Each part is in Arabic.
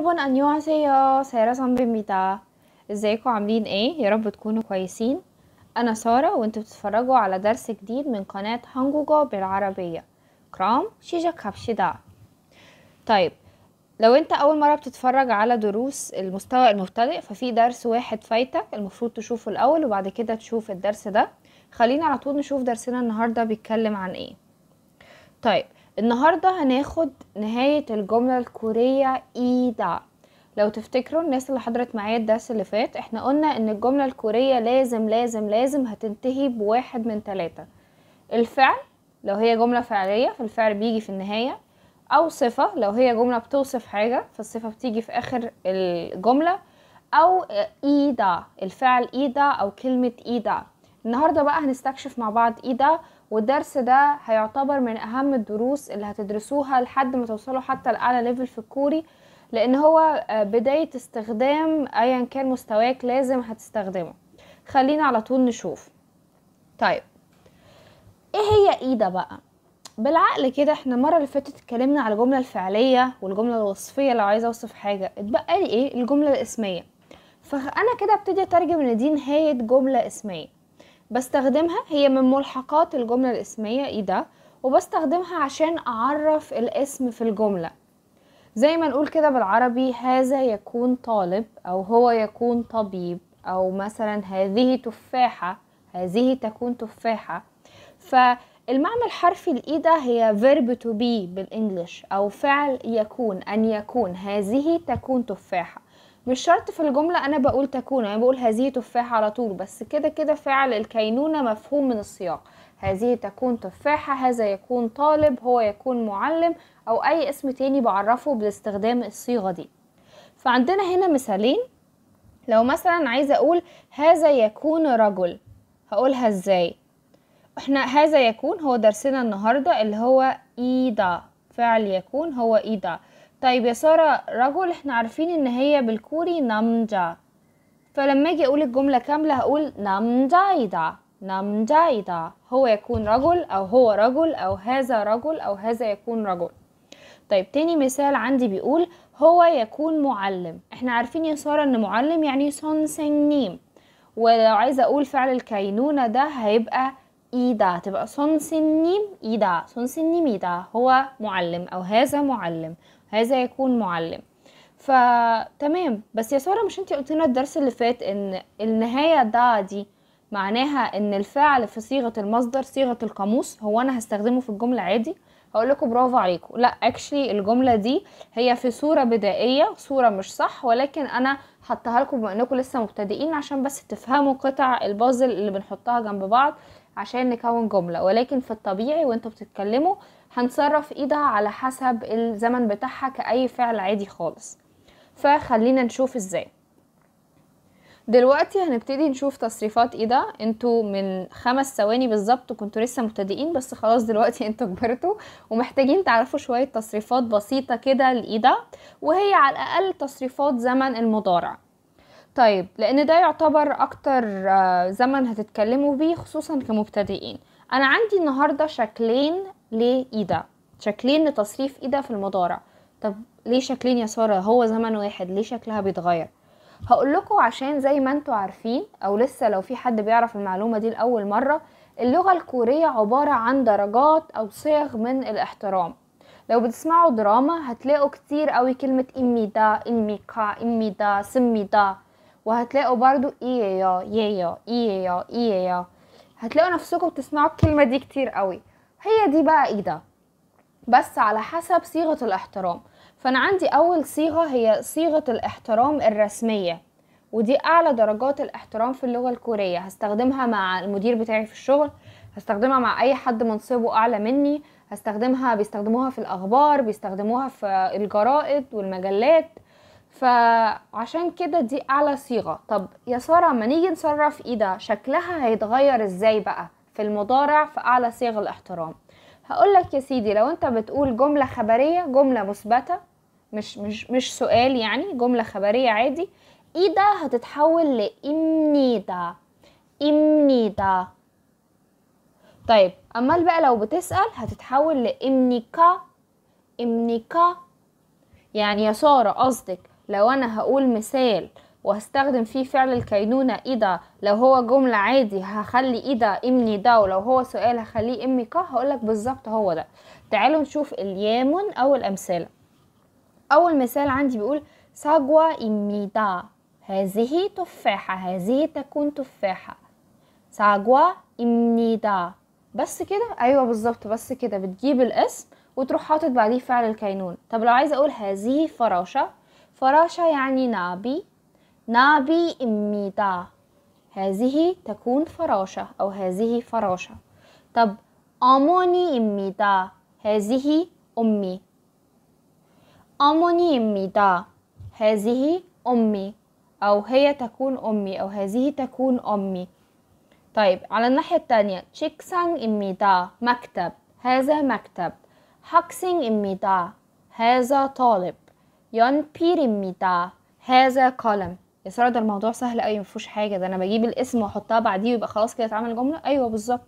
여러분 안녕하세요 سارة 선배입니다 ازيكم عاملين ايه يا رب تكونوا كويسين انا سارة وانتوا بتتفرجوا على درس جديد من قناة هانجوجو بالعربية كرام شيجك هبشدا طيب لو انت اول مرة بتتفرج على دروس المستوى المبتدئ ففي درس واحد فايتك المفروض تشوفه الاول وبعد كده تشوف الدرس ده خلينا على طول نشوف درسنا النهاردة بيتكلم عن ايه طيب النهاردة هناخد نهاية الجملة الكورية إيدا لو تفتكروا الناس اللي حضرت معايا الدرس اللي فات احنا قلنا ان الجملة الكورية لازم لازم لازم هتنتهي بواحد من ثلاثة الفعل لو هي جملة فعلية فالفعل بيجي في النهاية او صفة لو هي جملة بتوصف حاجة فالصفة بتيجي في اخر الجملة او إيدا الفعل إيدا او كلمة إيدا النهاردة بقى هنستكشف مع بعض ايه ده والدرس ده هيعتبر من اهم الدروس اللي هتدرسوها لحد ما توصلوا حتى لاعلى ليفل في الكوري لان هو آه، بداية استخدام ايا كان مستواك لازم هتستخدمه خلينا على طول نشوف طيب ايه هي إيه ده بقى بالعقل كده احنا المره اللي فاتت اتكلمنا على الجمله الفعليه والجمله الوصفيه لو عايزه اوصف حاجه اتبقى لي ايه الجمله الاسميه فانا كده ابتدي اترجم ان دي نهايه جمله اسميه بستخدمها هي من ملحقات الجملة الاسمية ده وبستخدمها عشان أعرف الاسم في الجملة زي ما نقول كده بالعربي هذا يكون طالب أو هو يكون طبيب أو مثلا هذه تفاحة هذه تكون تفاحة فالمعنى الحرفي ده هي verb to be بالإنجلش أو فعل يكون أن يكون هذه تكون تفاحة مش شرط في الجملة أنا بقول تكون أنا بقول هذه تفاحة على طول بس كده كده فعل الكينونة مفهوم من السياق هذه تكون تفاحة هذا يكون طالب هو يكون معلم أو أي اسم تاني بعرفه باستخدام الصيغة دي فعندنا هنا مثالين لو مثلا عايزة أقول هذا يكون رجل هقولها إزاي احنا هذا يكون هو درسنا النهاردة اللي هو إيدا فعل يكون هو إيدا طيب يا سارة رجل احنا عارفين ان هي بالكوري نامجا فلما اجي اقول الجملة كاملة هقول نامجايدا إيه نامجايدا إيه هو يكون رجل او هو رجل او هذا رجل او هذا يكون رجل طيب تاني مثال عندي بيقول هو يكون معلم احنا عارفين يا سارة ان معلم يعني سون نيم ولو عايزة اقول فعل الكينونة ده هيبقى إيدا تبقى سون نيم إيدا سون نيم إيدا هو معلم أو هذا معلم هذا يكون معلم فتمام بس يا ساره مش انت قلت لنا الدرس اللي فات ان النهايه ده دي معناها ان الفعل في صيغه المصدر صيغه القاموس هو انا هستخدمه في الجمله عادي هقول لكم برافو عليكم لا اكشلي الجمله دي هي في صوره بدائيه صوره مش صح ولكن انا حطها لكم بما انكم لسه مبتدئين عشان بس تفهموا قطع البازل اللي بنحطها جنب بعض عشان نكون جمله ولكن في الطبيعي وانتوا بتتكلموا هنصرف ايدها على حسب الزمن بتاعها كأي فعل عادي خالص فخلينا نشوف ازاي دلوقتي هنبتدي نشوف تصريفات ايدها انتوا من خمس ثواني بالظبط كنتوا لسه مبتدئين بس خلاص دلوقتي انتوا كبرتوا ومحتاجين تعرفوا شوية تصريفات بسيطة كده لايدها وهي على الأقل تصريفات زمن المضارع طيب لان ده يعتبر اكتر آه، زمن هتتكلموا بيه خصوصا كمبتدئين انا عندي النهارده شكلين لايدا شكلين لتصريف ايدا في المضارع طب ليه شكلين يا ساره هو زمن واحد ليه شكلها بيتغير هقول لكم عشان زي ما انتوا عارفين او لسه لو في حد بيعرف المعلومه دي لاول مره اللغه الكوريه عباره عن درجات او صيغ من الاحترام لو بتسمعوا دراما هتلاقوا كتير قوي كلمة إمي دا إمي كا إمي دا سمي دا وهتلاقوا برضو إيه يا يا يا إيه يا إيه يا هتلاقوا نفسكم بتسمعوا الكلمة دي كتير قوي هي دي بقى ايه ده بس على حسب صيغة الاحترام فأنا عندي أول صيغة هي صيغة الاحترام الرسمية ودي أعلى درجات الاحترام في اللغة الكورية هستخدمها مع المدير بتاعي في الشغل هستخدمها مع أي حد منصبه أعلى مني هستخدمها بيستخدموها في الأخبار بيستخدموها في الجرائد والمجلات فعشان كده دي اعلى صيغه طب يا ساره ما نيجي نصرف ايه ده شكلها هيتغير ازاي بقى في المضارع في اعلى صيغ الاحترام هقول لك يا سيدي لو انت بتقول جمله خبريه جمله مثبته مش مش مش سؤال يعني جمله خبريه عادي ايه ده هتتحول امني ده طيب امال بقى لو بتسال هتتحول لامنيكا امنيكا يعني يا ساره قصدك لو أنا هقول مثال وهستخدم فيه فعل الكينونة إيدا لو هو جملة عادي هخلي إيدا إمني ده ولو هو سؤال هخليه إمي كا هقولك بالظبط هو ده تعالوا نشوف اليامن أو الأمثلة أول مثال عندي بيقول ساجوا إمي دا هذه تفاحة هذه تكون تفاحة ساجوا إمني دا بس كده أيوة بالظبط بس كده بتجيب الاسم وتروح حاطط بعديه فعل الكينونة طب لو عايزة أقول هذه فراشة فراشة يعني نابي نابي إميدا هذه تكون فراشة أو هذه فراشة طب أموني إميدا هذه أمي أموني إميدا هذه أمي أو هي تكون أمي أو هذه تكون أمي طيب على الناحية التانية تشيكسان إميدا مكتب هذا مكتب حكسين إميدا هذا طالب 연필입니다. هذا قلم يا ساره ده الموضوع سهل قوي مفيهوش حاجه ده انا بجيب الاسم واحطها بعديه ويبقى خلاص كده اتعمل جمله ايوه بالظبط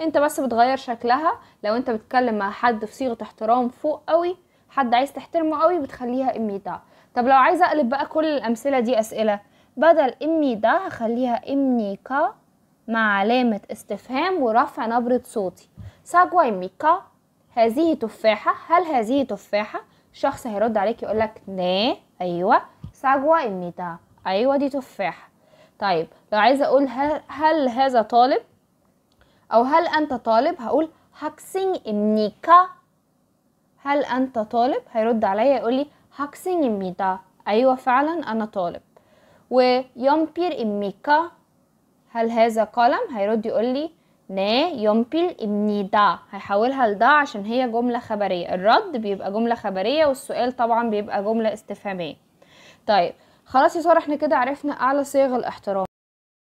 انت بس بتغير شكلها لو انت بتتكلم مع حد في صيغه احترام فوق قوي حد عايز تحترمه قوي بتخليها اميتا طب لو عايزه اقلب بقى كل الامثله دي اسئله بدل اميتا هخليها امنيكا مع علامة استفهام ورفع نبرة صوتي ساجواي ميكا هذه تفاحة هل هذه تفاحة شخص هيرد عليك يقول لك ني ايوه ساجوا اميتا ايوه دي تفاح طيب لو عايزه اقول هل, هل هذا طالب او هل انت طالب هقول هاكسين امنيكا هل انت طالب هيرد عليا يقول لي هاكسين اميتا ايوه فعلا انا طالب ويامبير اميكا هل هذا قلم هيرد يقول لي نا يمبل입니다 هيحولها لدا عشان هي جملة خبرية الرد بيبقى جملة خبرية والسؤال طبعا بيبقى جملة استفهامية طيب خلاص يا سارة احنا كده عرفنا أعلى صيغ الاحترام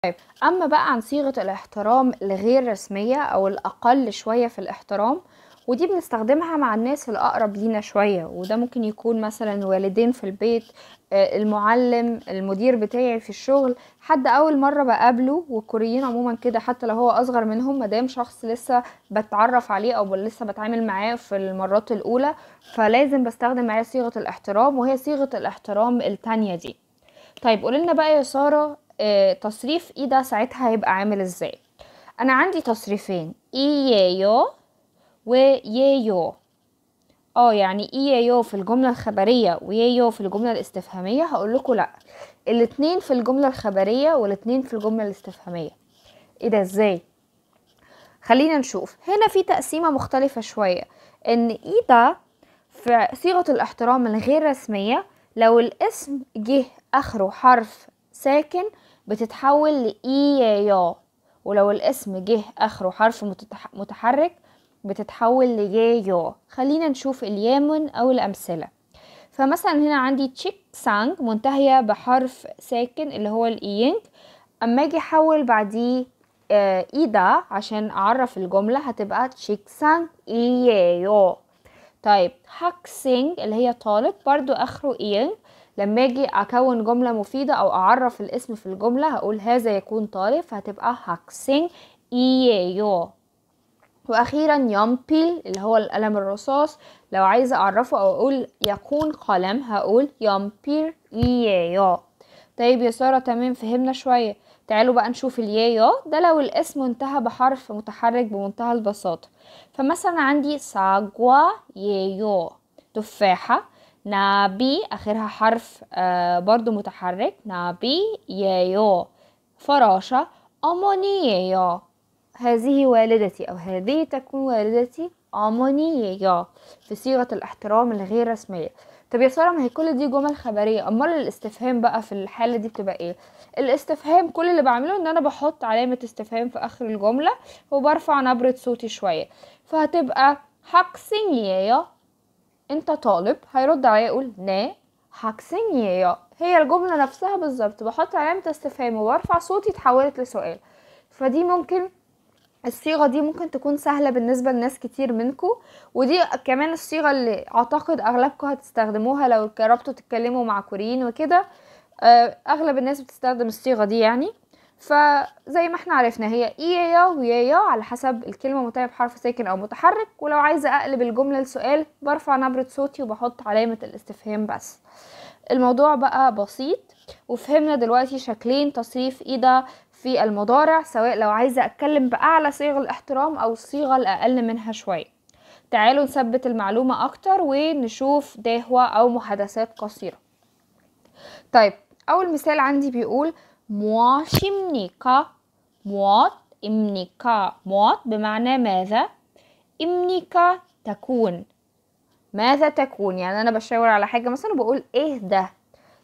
طيب أما بقى عن صيغة الاحترام الغير رسمية أو الأقل شوية في الاحترام ودي بنستخدمها مع الناس الأقرب لينا شوية وده ممكن يكون مثلا والدين في البيت آه، المعلم المدير بتاعي في الشغل حد أول مرة بقابله والكوريين عموما كده حتى لو هو أصغر منهم مدام شخص لسه بتعرف عليه أو لسه بتعامل معاه في المرات الأولى فلازم بستخدم معاه صيغة الاحترام وهي صيغة الاحترام التانية دي طيب قولنا بقى يا سارة آه، تصريف إيه ده ساعتها هيبقى عامل إزاي أنا عندي تصريفين إيايو وييو اه يعني اي يو في الجملة الخبرية يو في الجملة الاستفهامية هقول لكم لا الاتنين في الجملة الخبرية والاتنين في الجملة الاستفهامية ايه ده ازاي خلينا نشوف هنا في تقسيمة مختلفة شوية ان ايدا ده في صيغة الاحترام الغير رسمية لو الاسم جه اخره حرف ساكن بتتحول لإي يا ولو الاسم جه اخره حرف متحرك بتتحول ليا يا خلينا نشوف اليامن أو الأمثلة فمثلا هنا عندي تشيك سانج منتهية بحرف ساكن اللي هو الإينج أما أجي أحول بعديه آه، إيدا عشان أعرف الجملة هتبقى تشيك سانج إيه يو طيب حك سينج اللي هي طالب برضو آخره إينج لما أجي أكون جملة مفيدة أو أعرف الاسم في الجملة هقول هذا يكون طالب فهتبقى هاكسينج إيه يو واخيرا يامبيل اللي هو القلم الرصاص لو عايزه اعرفه او اقول يكون قلم هقول يامبير يا طيب يا ساره تمام فهمنا شويه تعالوا بقى نشوف يا ده لو الاسم انتهى بحرف متحرك بمنتهى البساطه فمثلا عندي ساجوا ييو تفاحه نابي اخرها حرف آه برضو متحرك نابي ييو فراشه اموني يايا هذه والدتي أو هذه تكون والدتي عمانية في صيغة الاحترام الغير رسمية طب يا ساره ما هي كل دي جمل خبريه امال الاستفهام بقى في الحاله دي بتبقى ايه الاستفهام كل اللي بعمله ان انا بحط علامه استفهام في اخر الجمله وبرفع نبره صوتي شويه فهتبقى يا انت طالب هيرد عليا يقول نا يا هي الجمله نفسها بالظبط بحط علامه استفهام وبرفع صوتي اتحولت لسؤال فدي ممكن الصيغة دي ممكن تكون سهلة بالنسبة لناس كتير منكو ودي كمان الصيغة اللي اعتقد اغلبكم هتستخدموها لو جربتوا تتكلموا مع كوريين وكده آه، اغلب الناس بتستخدم الصيغة دي يعني فزي ما احنا عرفنا هي ويا ويايا على حسب الكلمة متابعة بحرف ساكن او متحرك ولو عايزة اقلب الجملة لسؤال برفع نبرة صوتي وبحط علامة الاستفهام بس الموضوع بقى بسيط وفهمنا دلوقتي شكلين تصريف ايدا في المضارع سواء لو عايزة أتكلم بأعلى صيغ الاحترام أو الصيغة الأقل منها شوية تعالوا نثبت المعلومة أكتر ونشوف دهوة أو محادثات قصيرة طيب أول مثال عندي بيقول مواشمنيكا موات إمنيكا موات بمعنى ماذا إمنيكا تكون ماذا تكون يعني أنا بشاور على حاجة مثلا وبقول إيه ده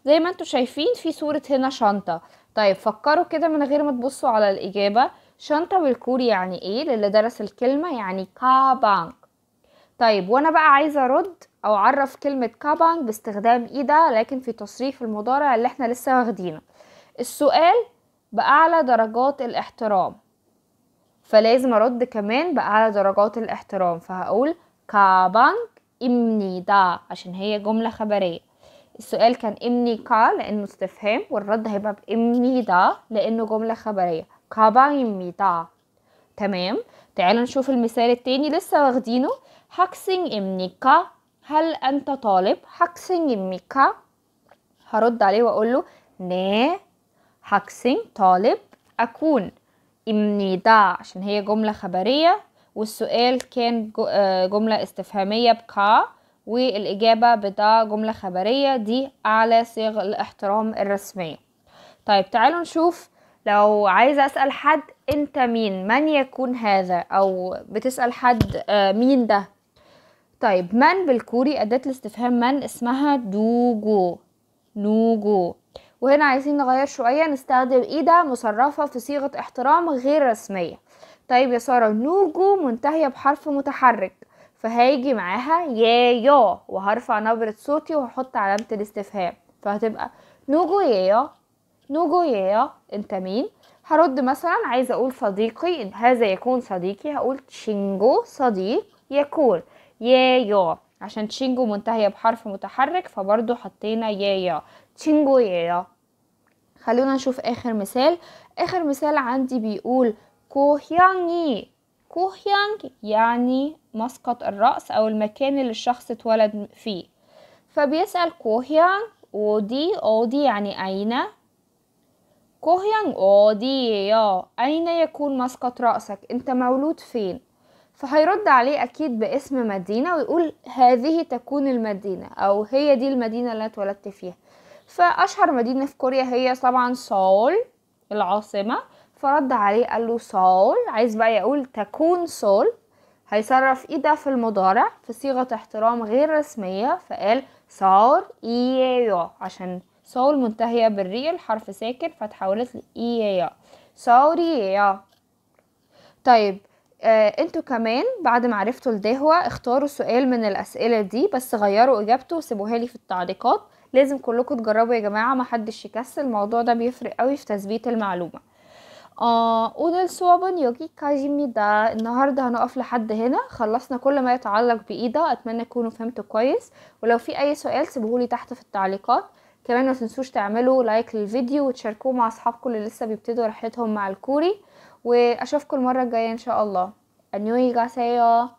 زي ما انتوا شايفين في صورة هنا شنطة طيب فكروا كده من غير ما تبصوا على الإجابة شنطة بالكوري يعني إيه للي درس الكلمة يعني كابانج طيب وأنا بقى عايزة أرد أو أعرف كلمة كابانج باستخدام إيه ده لكن في تصريف المضارع اللي إحنا لسه واخدينه السؤال بأعلى درجات الاحترام فلازم أرد كمان بأعلى درجات الاحترام فهقول كابانج إمني دا عشان هي جملة خبرية السؤال كان إمني كا لأنه استفهام والرد هيبقى بإمني دا لأنه جملة خبرية كابايمي دا تمام تعالوا نشوف المثال التاني لسه واخدينه هاكسين كا هل أنت طالب هاكسين كا هرد عليه وأقول له نا هاكسين طالب أكون امني دا عشان هي جملة خبرية والسؤال كان آه، جملة استفهامية بكا والإجابة بتاع جملة خبرية دي أعلى صيغ الاحترام الرسمية طيب تعالوا نشوف لو عايزة أسأل حد أنت مين من يكون هذا أو بتسأل حد آه، مين ده طيب من بالكوري أداة الاستفهام من اسمها دوجو نوجو وهنا عايزين نغير شوية نستخدم إيدا مصرفة في صيغة احترام غير رسمية طيب يا سارة نوجو منتهية بحرف متحرك فهيجي معاها يا يا وهرفع نبرة صوتي وهحط علامة الاستفهام فهتبقى نوجو يا نوجو يا انت مين هرد مثلا عايزة اقول صديقي هذا يكون صديقي هقول تشينجو صديق يكون يا يا عشان تشينجو منتهية بحرف متحرك فبرضو حطينا يا يا تشينجو يا يا خلونا نشوف اخر مثال اخر مثال عندي بيقول كوهيانجي كوهيانج يعني مسقط الرأس أو المكان اللي الشخص اتولد فيه فبيسأل كوهيان ودي أودي يعني أين كوهيان أودي يا أين يكون مسقط رأسك أنت مولود فين فهيرد عليه أكيد باسم مدينة ويقول هذه تكون المدينة أو هي دي المدينة اللي اتولدت فيها فأشهر مدينة في كوريا هي طبعا سول العاصمة فرد عليه قال له سول عايز بقى يقول تكون سول هيصرف إيه ده في المضارع في صيغة احترام غير رسمية فقال صار إيايا عشان صول منتهية بالري الحرف ساكن فتحولت لإيايا صاريايا طيب آه انتوا كمان بعد ما عرفتوا الدهوة اختاروا سؤال من الأسئلة دي بس غيروا إجابته وسيبوها لي في التعليقات لازم كلكم تجربوا يا جماعة محدش يكسل الموضوع ده بيفرق قوي في تثبيت المعلومة آه اونر سوابن 여기까지입니다 النهاردة هنقف لحد هنا خلصنا كل ما يتعلق بإيدا أتمنى تكونوا فهمتوا كويس ولو في أي سؤال سيبهولي تحت في التعليقات كمان ما تنسوش تعملوا لايك للفيديو وتشاركوه مع أصحابكم اللي لسه بيبتدوا رحلتهم مع الكوري وأشوفكم المرة الجاية إن شاء الله أنيوي 가세요